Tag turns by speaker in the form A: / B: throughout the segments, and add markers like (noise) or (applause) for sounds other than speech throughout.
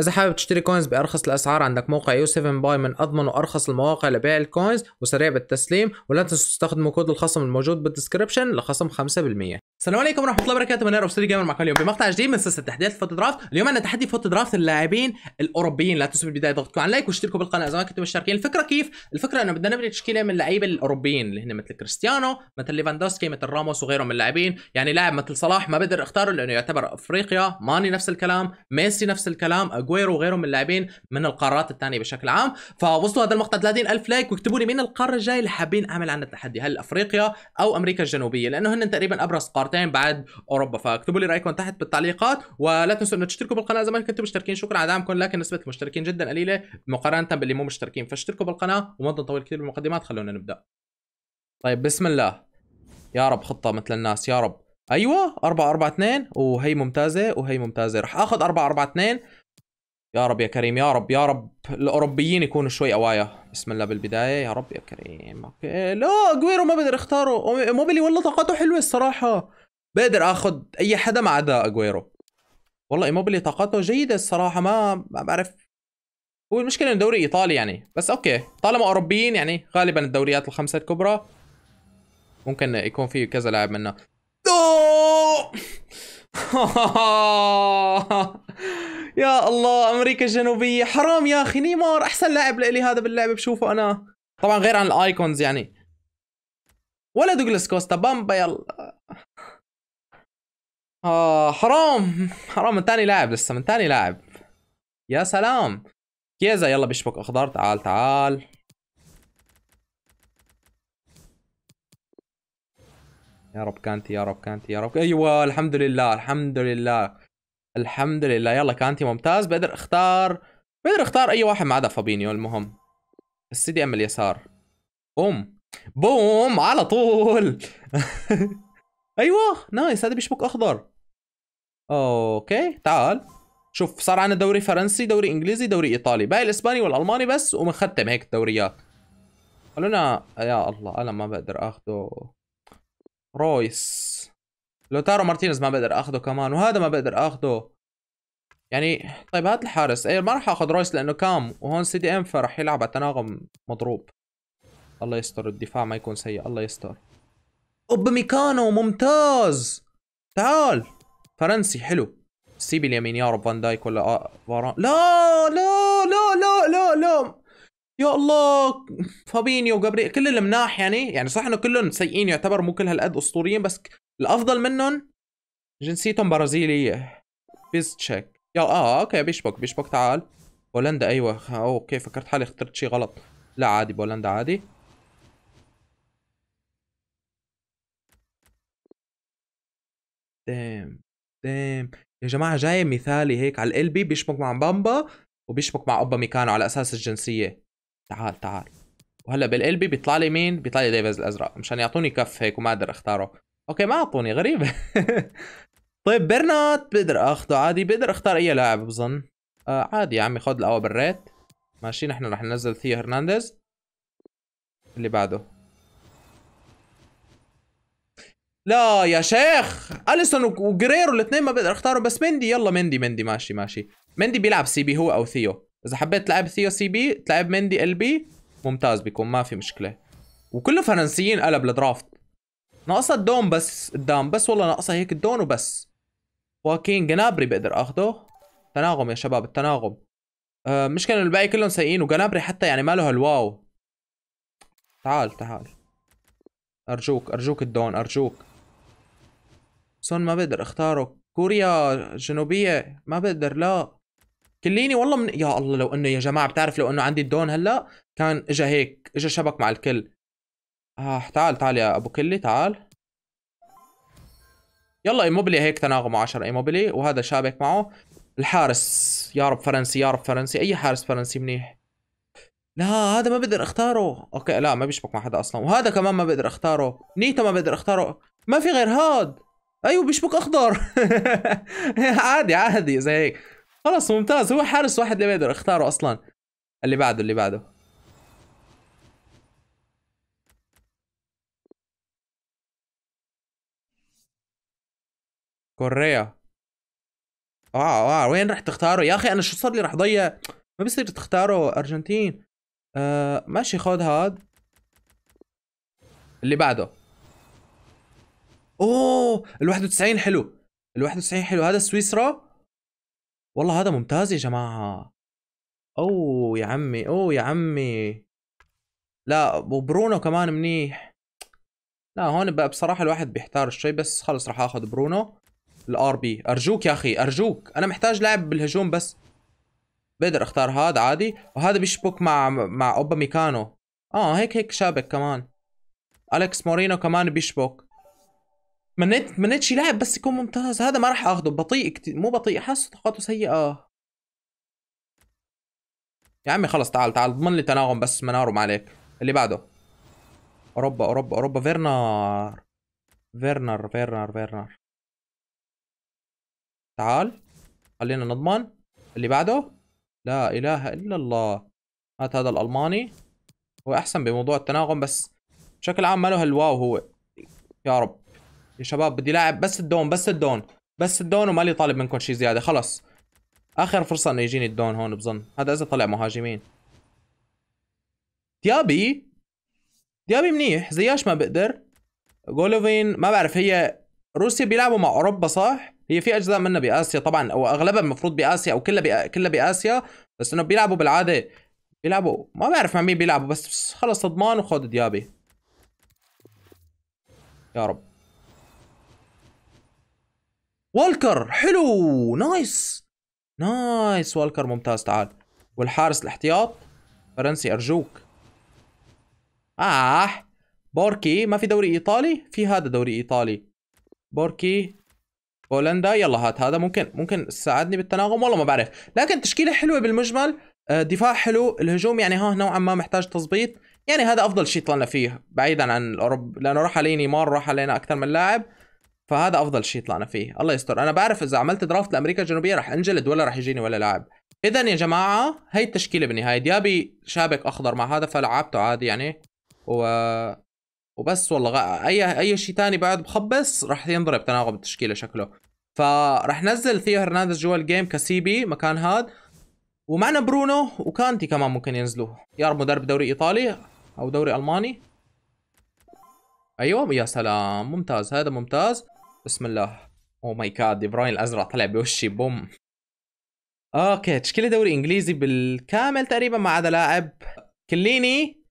A: اذا حابب تشتري كوينز بارخص الاسعار عندك موقع يو 7 باي من اضمن وارخص المواقع لبيع الكوينز وسريع بالتسليم ولا تنسوا تستخدموا كود الخصم الموجود بالدسكربشن لخصم 5% السلام عليكم ورحمه الله وبركاته من رفسري جيمر معكم اليوم في مقطع جديد من سلسله تحديات فوت درافت اليوم عندنا تحدي فوت درافت اللاعبين الاوروبيين لا تنسوا بالبدايه ضغطكم على لايك واشتركوا بالقناه اذا ما كنتم مشتركين الفكره كيف الفكره انه بدنا نبني تشكيله من اللعيبه الاوروبيين اللي هن مثل كريستيانو مثل ليفاندوسكي مثل راموس وغيرهم من اللاعبين يعني لاعب مثل صلاح ما بقدر اختاره لانه يعتبر افريقيا ماني نفس الكلام ميسي نفس الكلام اجويرو وغيرهم من اللاعبين من القارات الثانيه بشكل عام فوصلوا هذا المقطع 30000 لايك واكتبوا لي مين القاره الجايه اللي حابين اعمل عنها التحدي هل افريقيا او امريكا الجنوبيه لانه هن تقريبا ابرز قارات مقاطعين بعد اوروبا فاكتبوا لي رايكم تحت بالتعليقات ولا تنسوا انه تشتركوا بالقناه اذا ما كنتوا مشتركين شكرا على دعمكم لكن نسبه المشتركين جدا قليله مقارنه باللي مو مشتركين فاشتركوا بالقناه وما نطول كثير بالمقدمات خلونا نبدا طيب بسم الله يا رب خطه مثل الناس يا رب ايوه 4 4 2 وهي ممتازه وهي ممتازه رح اخذ 4 4 2 يا رب يا كريم يا رب يا رب الاوروبيين يكونوا شوي اوايا بسم الله بالبدايه يا رب يا كريم اوكي لا اجويرو ما بقدر اختاره موبيلي والله طاقته حلوه الصراحه بقدر اخذ اي حدا ما عدا اجويرو والله ايموبيلي طاقته جيده الصراحه ما ما بعرف هو المشكله انه دوري ايطالي يعني بس اوكي طالما اوروبيين يعني غالبا الدوريات الخمسه الكبرى ممكن يكون في كذا لاعب منها (laughs) (laughs) يا الله امريكا الجنوبيه حرام يا اخي نيمار احسن لاعب لإلي هذا باللعبه بشوفه انا طبعا غير عن الايكونز يعني ولا دوغلاس كوستا بامبا يلا آه حرام حرام من ثاني لاعب لسه من ثاني لاعب يا سلام كيزا يلا بيشبك اخضر تعال تعال يا رب كانتي يا رب كانتي يا رب ايوه الحمد لله الحمد لله الحمد لله يلا كانتي ممتاز بقدر اختار بقدر اختار اي واحد ما عدا فابينيو المهم السي دي ام اليسار بوم بوم على طول (laughs) ايوه نايس هذا بيشبك اخضر اوكي تعال شوف صار عندنا دوري فرنسي دوري انجليزي دوري ايطالي باقي الاسباني والالماني بس ومنختم هيك الدوريات خلونا يا الله انا ما بقدر اخذه رويس لوتارو مارتينيز ما بقدر اخذه كمان وهذا ما بقدر اخذه يعني طيب هات الحارس اي ما راح اخذ رويس لانه كام وهون سي دي ام فراح يلعب على تناغم مضروب الله يستر الدفاع ما يكون سيء الله يستر اوب ميكانو ممتاز تعال فرنسي حلو سيب اليمين يا رب فان دايك ولا آه لا لا يا الله فابينيو وجابري كل المناح يعني يعني صح انه كلهم سيئين يعتبر مو كل هالقد اسطوريين بس الافضل منهم جنسيتهم برازيليه بيزتشيك يا اه, آه، اوكي بيشبك بيشبك تعال بولندا ايوه اوكي فكرت حالي اخترت شيء غلط لا عادي بولندا عادي دام دام يا جماعه جاي مثالي هيك على القلبي بيشبك مع بامبا وبيشبك مع اوبا ميكانو على اساس الجنسيه تعال تعال وهلا بالقلبي بيطلع لي مين؟ بيطلع لي ديفيز الازرق مشان يعطوني كف هيك وما اقدر اختاره اوكي ما اعطوني غريبه (laughs) طيب برنات بقدر اخذه عادي بقدر اختار اي لاعب بظن آه عادي يا عمي خد الاول بالريت ماشي نحن رح ننزل ثيو هرنانديز اللي بعده لا يا شيخ اليسون وجريرو الاثنين ما بقدر اختارهم بس مندي يلا مندي مندي ماشي ماشي مندي بيلعب سي بي هو او ثيو اذا حبيت تلعب ثيو سي بي تلعب مندي ال بي ممتاز بيكون ما في مشكله وكله فرنسيين قلب الدرافت ناقصها الدون بس قدام بس والله ناقصها هيك الدون وبس واكين جنابري بقدر اخده تناغم يا شباب التناغم أه مشكلة الباقي كلهم سيئين وجنابري حتى يعني ما له هالواو تعال تعال ارجوك ارجوك الدون ارجوك سون ما بقدر اختاره كوريا جنوبية ما بقدر لا كليني والله من يا الله لو انه يا جماعه بتعرف لو انه عندي الدون هلا كان اجى هيك اجى شبك مع الكل آه تعال تعال يا ابو كلي تعال يلا ايموبيلي هيك تناغم 10 ايموبيلي وهذا شابك معه الحارس يا رب فرنسي يا رب فرنسي اي حارس فرنسي منيح لا هذا ما بقدر اختاره اوكي لا ما بيشبك مع حدا اصلا وهذا كمان ما بقدر اختاره نيتو ما بقدر اختاره ما في غير هاد ايوه بيشبك اخضر (laughs) عادي عادي زي هيك خلاص ممتاز هو حارس واحد اللي بيقدر اختاره اصلا اللي بعده اللي بعده كوريا اه اه وين رح تختاره يا اخي انا شو صار لي رح ضيع ما بصير تختاره ارجنتين آه ماشي خذ هاد اللي بعده اوه ال 91 حلو ال 91 حلو هذا سويسرا والله هذا ممتاز يا جماعة أوه يا عمي أوه يا عمي لا وبرونو كمان منيح لا هون بقى بصراحة الواحد بيحتار شوي بس خلص راح اخذ برونو الار بي ارجوك يا اخي ارجوك انا محتاج لاعب بالهجوم بس بقدر اختار هذا عادي وهذا بيشبك مع مع اوبا ميكانو اه هيك هيك شابك كمان اليكس مورينو كمان بيشبك تمنيت تمنيت شي لاعب بس يكون ممتاز هذا ما راح اخذه بطيء كتير مو بطيء حاسه طاقاته سيئه آه. يا عمي خلص تعال تعال اضمن لي تناغم بس منارو ما عليك اللي بعده اوروبا اوروبا اوروبا فيرنر فيرنر فيرنر فيرنر تعال خلينا نضمن اللي بعده لا اله الا الله هات هذا الالماني هو احسن بموضوع التناغم بس بشكل عام ما له الواو هو يا رب يا شباب بدي لاعب بس الدون بس الدون بس الدون ومالي طالب منكم شيء زياده خلص اخر فرصه انه يجيني الدون هون بظن هذا اذا طلع مهاجمين ديابي ديابي منيح زياش ما بقدر جولوفين ما بعرف هي روسيا بيلعبوا مع اوروبا صح هي في اجزاء منها باسيا طبعا او اغلبها المفروض باسيا او كلها بأ... كلها باسيا بس انه بيلعبوا بالعاده بيلعبوا ما بعرف مع مين بيلعبوا بس خلص اضمان وخذ ديابي يا رب والكر حلو نايس نايس والكر ممتاز تعال والحارس الاحتياط فرنسي ارجوك آه بوركي ما في دوري ايطالي في هذا دوري ايطالي بوركي بولندا يلا هات هذا ممكن ممكن تساعدني بالتناغم والله ما بعرف لكن تشكيله حلوه بالمجمل آه، دفاع حلو الهجوم يعني ها نوعا ما محتاج تظبيط يعني هذا افضل شيء طلعنا فيه بعيدا عن الاوروب لانه راح علي نيمار راح علينا اكثر من لاعب فهذا افضل شيء طلعنا فيه الله يستر انا بعرف اذا عملت درافت لامريكا الجنوبيه رح انجلد ولا رح يجيني ولا لاعب اذا يا جماعه هي التشكيله بالنهايه ديابي شابك اخضر مع هذا فلعبته عادي يعني و وبس والله اي اي شيء ثاني بعد بخبص رح ينضرب تناغم التشكيله شكله فرح نزل ثيو هرنانديز جوا الجيم كسي بي مكان هاد ومعنا برونو وكانتي كمان ممكن ينزلوا يا رب مدرب دوري ايطالي او دوري الماني ايوه يا سلام ممتاز هذا ممتاز بسم الله او ماي جاد دي بروين الازرق طلع بوشي بوم اوكي تشكيله دوري انجليزي بالكامل تقريبا ما عدا لاعب كليني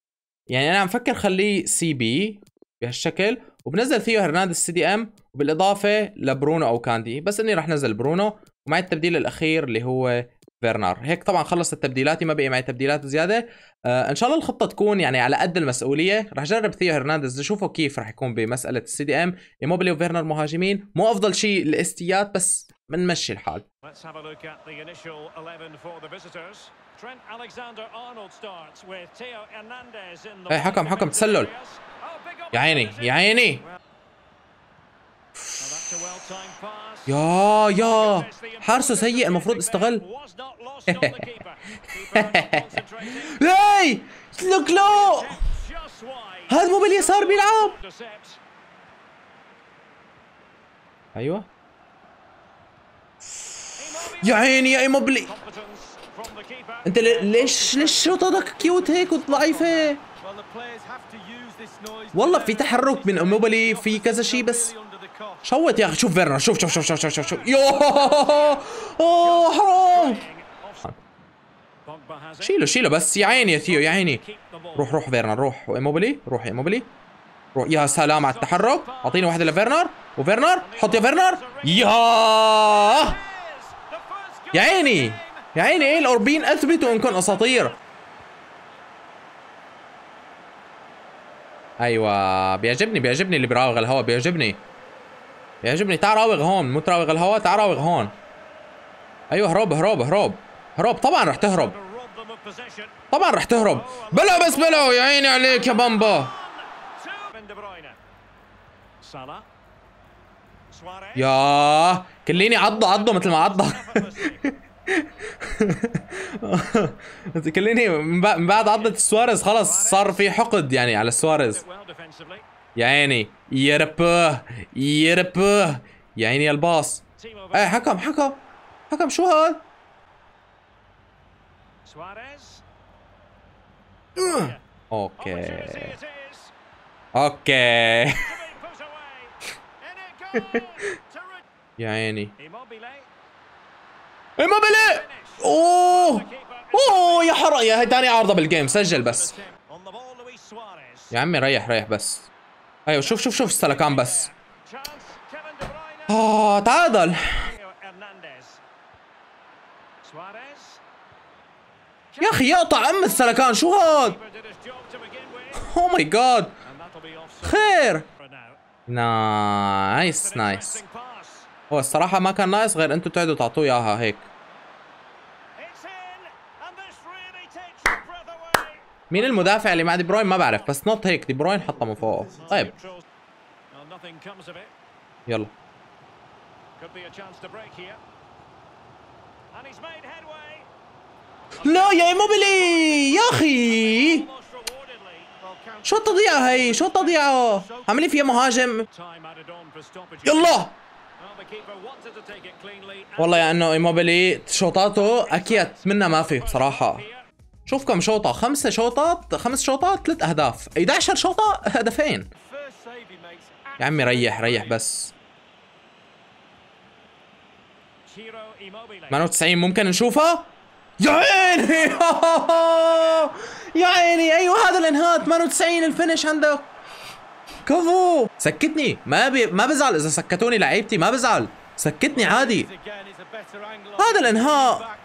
A: يعني انا عم فكر خليه سي بي بهالشكل وبنزل فيه هرنانديز سي دي ام وبالاضافه لبرونو او كاندي بس اني رح نزل برونو ومع التبديل الاخير اللي هو فيرنار هيك طبعا خلصت التبديلات ما بقي معي تبديلات زياده آه ان شاء الله الخطه تكون يعني على قد المسؤوليه رح اجرب ثيو هرنانديز نشوفه كيف رح يكون بمساله السي دي ام ايموبيلي وفيرنر مهاجمين مو افضل شيء الاستيات بس بنمشي الحال هي حكم حكم تسلل oh, يا عيني يا عيني يا يا حارسه سيء المفروض استغل (laughs) هاي لوك لو مو باليسار بيلعب ايوه يا عيني يا ايموبلي انت ليش ليش شوطاتك كيوت هيك وضعيفه والله في تحرك من ايموبلي في كذا شيء بس شوت يا اخي شوف فيرنر شوف شوف شوف شوف شوف شوف يوه اوه حرام شيله شيله بس يا عيني يا ثيو يا عيني روح روح فيرنر روح ايموبلي روح يا روح يا سلام على التحرك اعطيني واحده لفيرنر وفيرنر حط يا فيرنر يا يا عيني يا عيني ايه الاوربين اثبتوا انكم اساطير ايوه بيعجبني بيعجبني اللي براوغ الهواء بيعجبني يعجبني تعال راوغ هون مو تراوغ الهواء تعال راوغ هون ايوه هروب هروب هروب هرب طبعا رح تهرب طبعا رح تهرب بلا بس بلا يا عيني عليك يا بامبا يا كليني عضه عضه مثل ما عضه (laughs) كليني من بعد عضه سواريز خلص صار في حقد يعني على سواريز يا عيني يا رب يا عيني يا الباص ايه حكم حكم حكم شو هاد اوكي اوكي يا عيني ايموبيلي اوه اوه يا حرق يا هي ثاني عارضه بالجيم سجل بس يا عمي ريح ريح بس ايوه شوف شوف شوف السلكان بس اه تعادل يا اخي يقطع ام السلكان شو هاد اوه ماي جاد خير نايس نايس هو الصراحه ما كان نايس غير انتم تقعدوا تعطوه اياها هيك مين المدافع اللي مع دي بروين ما بعرف بس نوت هيك دي بروين حطه من فوق طيب يلا لا يا ايموبيلي يا اخي شو التضييعة هي شو التضييعة عاملين فيها مهاجم يلا والله يا انه ايموبيلي شوطاته اكيد منها ما في بصراحه شوف كم شوطة خمسة شوطات خمس شوطات ثلاث أهداف 11 شوطة هدفين يا عمي ريح ريح بس 98 ممكن نشوفها يا عيني (laughs) يا عيني ايوه هذا الانهاء 98 الفينش عندك كفو سكتني ما بي ما بزعل اذا سكتوني لعيبتي ما بزعل سكتني عادي هذا الانهاء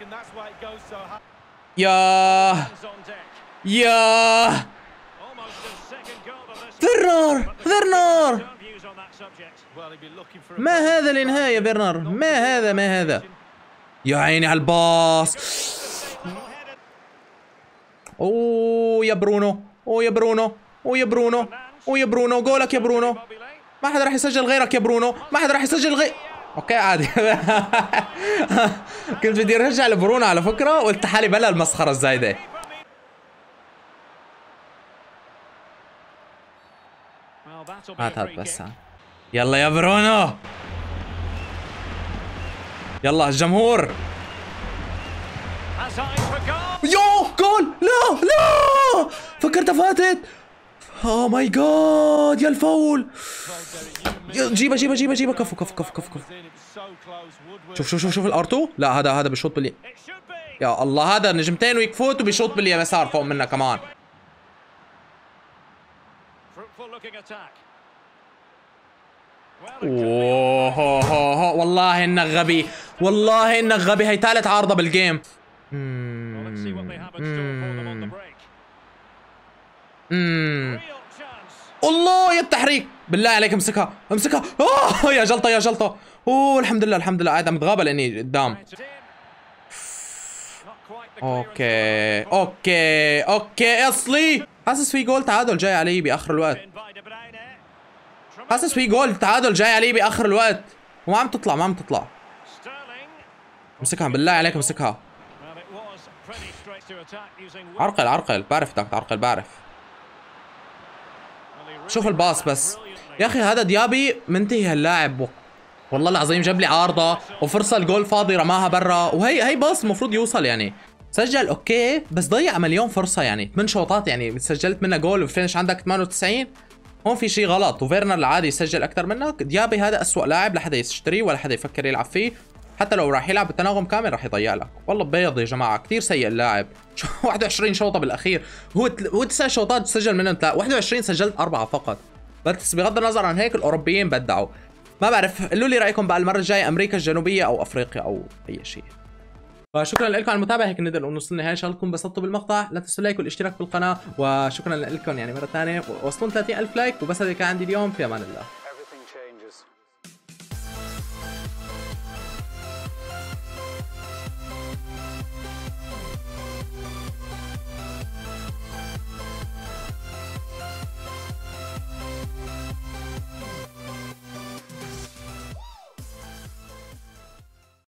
A: يا يا فيرنر فيرنر ما هذا الانهاء يا فيرنر ما هذا ما هذا يا عيني على الباص اوه يا برونو اوه يا برونو اوه يا برونو اوه يا برونو جولك يا برونو ما حد راح يسجل غيرك يا برونو ما حد راح يسجل غير اوكي عادي (laughs) كنت بدي ارجع لبرونو على فكره وقلت حالي بلا المسخره الزايده هات هات بس يلا يا برونو يلا الجمهور يو جول لا لا فكرتها فاتت اوه ماي جاد يا الفول جيبه جيبه جيبه جيبه كفو كفو كفو كفو شوف شوف شوف شوف الار 2 لا هذا هذا بشوط بالي يا الله هذا نجمتين ويكفوت وبيشوط باليسار فوق منا كمان اوه والله انك غبي والله انك غبي هي ثالث عارضه بالجيم امم hmm. hmm. hmm. الله يا التحريك بالله عليك امسكها امسكها اوه يا جلطه يا جلطه اوه الحمد لله الحمد لله قاعد عم تغابى لاني قدام اوكي اوكي اوكي اصلي حاسس في جول تعادل جاي علي باخر الوقت حاسس في جول تعادل جاي علي باخر الوقت وما عم تطلع ما عم تطلع امسكها بالله عليك امسكها عرقل عرقل بعرف بدك تعرقل بعرف شوف الباص بس يا اخي هذا ديابي منتهي هاللاعب والله العظيم جاب لي عارضه وفرصه الجول فاضي رماها برا وهي هي باص المفروض يوصل يعني سجل اوكي بس ضيع مليون فرصه يعني ثمان شوطات يعني سجلت منها جول وفينش عندك 98 هون في شيء غلط وفيرنر العادي يسجل اكثر منك ديابي هذا اسوء لاعب لا حدا يشتريه ولا حدا يفكر يلعب فيه حتى لو راح يلعب التناغم كامل راح يضيع لك والله بيض يا جماعه كثير سيء اللاعب 21 (laughs) شوطه بالاخير هو هو تسع شوطات سجل منهم 21 سجلت اربعه فقط بس بغض النظر عن هيك الاوروبيين بدعوا ما بعرف قولوا لي رايكم بقى المره الجايه امريكا الجنوبيه او افريقيا او اي شيء فشكرا لكم على المتابعه هيك نقدر نوصل لنهايه ان شاء الله تكونوا انبسطتوا بالمقطع لا تنسوا اللايك والاشتراك بالقناه وشكرا لكم يعني مره ثانيه وصلنا 30000 لايك وبس هذا كان عندي اليوم في امان الله